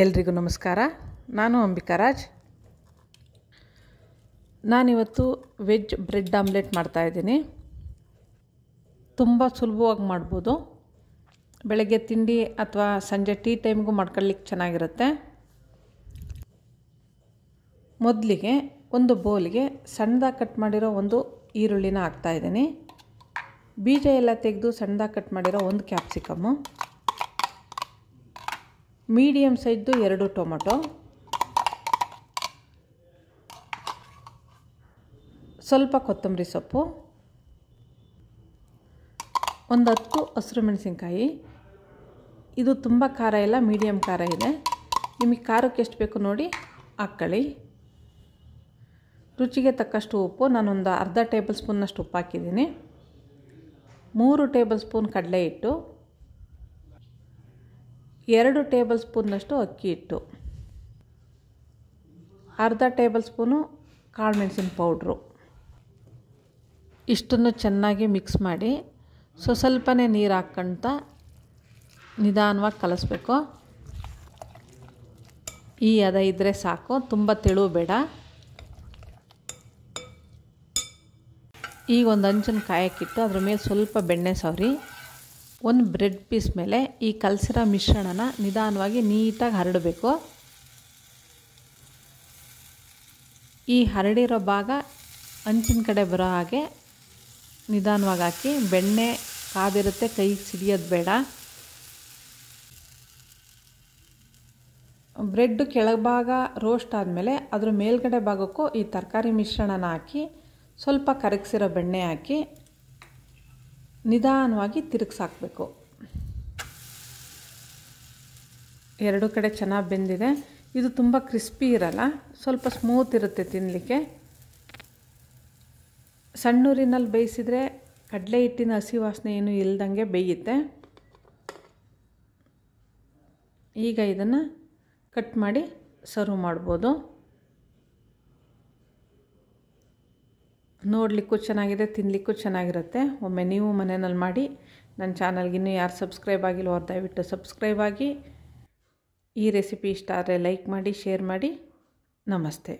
ಎಲ್ರಿಗೂ ನಮಸ್ಕಾರ ನಾನು ಅಂಬಿಕಾ ರಾಜ್ ನಾನಿವತ್ತು ವೆಜ್ ಬ್ರೆಡ್ ಆಮ್ಲೆಟ್ ಮಾಡ್ತಾಯಿದ್ದೀನಿ ತುಂಬ ಸುಲಭವಾಗಿ ಮಾಡ್ಬೋದು ಬೆಳಗ್ಗೆ ತಿಂಡಿ ಅಥವಾ ಸಂಜೆ ಟೀ ಟೈಮ್ಗೂ ಮಾಡ್ಕೊಳ್ಳಿಕ್ಕೆ ಚೆನ್ನಾಗಿರುತ್ತೆ ಮೊದಲಿಗೆ ಒಂದು ಬೌಲ್ಗೆ ಸಣ್ಣದಾಗಿ ಕಟ್ ಮಾಡಿರೋ ಒಂದು ಈರುಳ್ಳಿನ ಇದ್ದೀನಿ ಬೀಜ ಎಲ್ಲ ತೆಗೆದು ಸಣ್ಣದಾಗಿ ಕಟ್ ಮಾಡಿರೋ ಒಂದು ಕ್ಯಾಪ್ಸಿಕಮ್ಮು ಮೀಡಿಯಮ್ ಸೈಜ್ದು ಎರಡು ಟೊಮೊಟೊ ಸ್ವಲ್ಪ ಕೊತ್ತಂಬರಿ ಸೊಪ್ಪು ಒಂದು ಹತ್ತು ಹಸಿರು ಮೆಣಸಿನ್ಕಾಯಿ ಇದು ತುಂಬ ಖಾರ ಇಲ್ಲ ಮೀಡಿಯಂ ಖಾರ ಇದೆ ನಿಮಗೆ ಖಾರಕ್ಕೆ ಎಷ್ಟು ಬೇಕು ನೋಡಿ ಹಾಕ್ಕೊಳ್ಳಿ ರುಚಿಗೆ ತಕ್ಕಷ್ಟು ಉಪ್ಪು ನಾನೊಂದು ಅರ್ಧ ಟೇಬಲ್ ಸ್ಪೂನ್ನಷ್ಟು ಉಪ್ಪು ಹಾಕಿದ್ದೀನಿ ಮೂರು ಟೇಬಲ್ ಸ್ಪೂನ್ ಕಡಲೆ ಹಿಟ್ಟು ಎರಡು ಟೇಬಲ್ ಸ್ಪೂನ್ನಷ್ಟು ಅಕ್ಕಿ ಹಿಟ್ಟು ಅರ್ಧ ಟೇಬಲ್ ಸ್ಪೂನು ಕಾಳುಮೆಣಸಿನ ಪೌಡ್ರು ಇಷ್ಟನ್ನು ಚೆನ್ನಾಗಿ ಮಿಕ್ಸ್ ಮಾಡಿ ಸೊ ಸ್ವಲ್ಪನೇ ನೀರು ಹಾಕ್ಕೊಳ್ತಾ ನಿಧಾನವಾಗಿ ಕಲಿಸ್ಬೇಕು ಈ ಅದ ಇದ್ದರೆ ಸಾಕು ತುಂಬ ತೆಳು ಬೇಡ ಈಗ ಒಂದು ಅಂಚನ್ನು ಕಾಯಕ್ಕಿಟ್ಟು ಅದ್ರ ಮೇಲೆ ಸ್ವಲ್ಪ ಬೆಣ್ಣೆ ಸವರಿ ಒಂದು ಬ್ರೆಡ್ ಪೀಸ್ ಮೇಲೆ ಈ ಕಲಸಿರೋ ಮಿಶ್ರಣನ ನಿಧಾನವಾಗಿ ನೀಟಾಗಿ ಹರಡಬೇಕು ಈ ಹರಡಿರೋ ಭಾಗ ಅಂಚಿನ ಕಡೆ ಬರೋ ಹಾಗೆ ನಿಧಾನವಾಗಿ ಹಾಕಿ ಬೆಣ್ಣೆ ಕಾದಿರುತ್ತೆ ಕೈಗೆ ಸಿಡಿಯೋದು ಬೇಡ ಬ್ರೆಡ್ಡು ಕೆಳಭಾಗ ರೋಸ್ಟ್ ಆದಮೇಲೆ ಅದರ ಮೇಲ್ಗಡೆ ಭಾಗಕ್ಕೂ ಈ ತರಕಾರಿ ಮಿಶ್ರಣನ ಹಾಕಿ ಸ್ವಲ್ಪ ಕರಗಿಸಿರೋ ಬೆಣ್ಣೆ ಹಾಕಿ ನಿಧಾನವಾಗಿ ತಿರುಗಿಸಾಕಬೇಕು ಎರಡು ಕಡೆ ಚೆನ್ನಾಗಿ ಬೆಂದಿದೆ ಇದು ತುಂಬ ಕ್ರಿಸ್ಪಿ ಇರಲ್ಲ ಸ್ವಲ್ಪ ಸ್ಮೂತ್ ಇರುತ್ತೆ ತಿನ್ನಲಿಕ್ಕೆ ಸಣ್ಣೂರಿನಲ್ಲಿ ಬೇಯಿಸಿದರೆ ಕಡಲೆ ಹಿಟ್ಟಿನ ಹಸಿ ವಾಸನೆ ಏನೂ ಇಲ್ದಂಗೆ ಬೇಯುತ್ತೆ ಈಗ ಇದನ್ನು ಕಟ್ ಮಾಡಿ ಸರ್ವ್ ಮಾಡ್ಬೋದು ನೋಡಲಿಕ್ಕೂ ಚೆನ್ನಾಗಿದೆ ತಿನ್ನಲಿಕ್ಕೂ ಚೆನ್ನಾಗಿರುತ್ತೆ ಒಮ್ಮೆ ನೀವು ಮನೆಯಲ್ಲಿ ಮಾಡಿ ನನ್ನ ಚಾನಲ್ಗೆ ಇನ್ನೂ ಯಾರು ಸಬ್ಸ್ಕ್ರೈಬ್ ಆಗಿಲ್ಲ ದಯವಿಟ್ಟು ಸಬ್ಸ್ಕ್ರೈಬ್ ಆಗಿ ಈ ರೆಸಿಪಿ ಇಷ್ಟ ಆದರೆ ಲೈಕ್ ಮಾಡಿ ಶೇರ್ ಮಾಡಿ ನಮಸ್ತೆ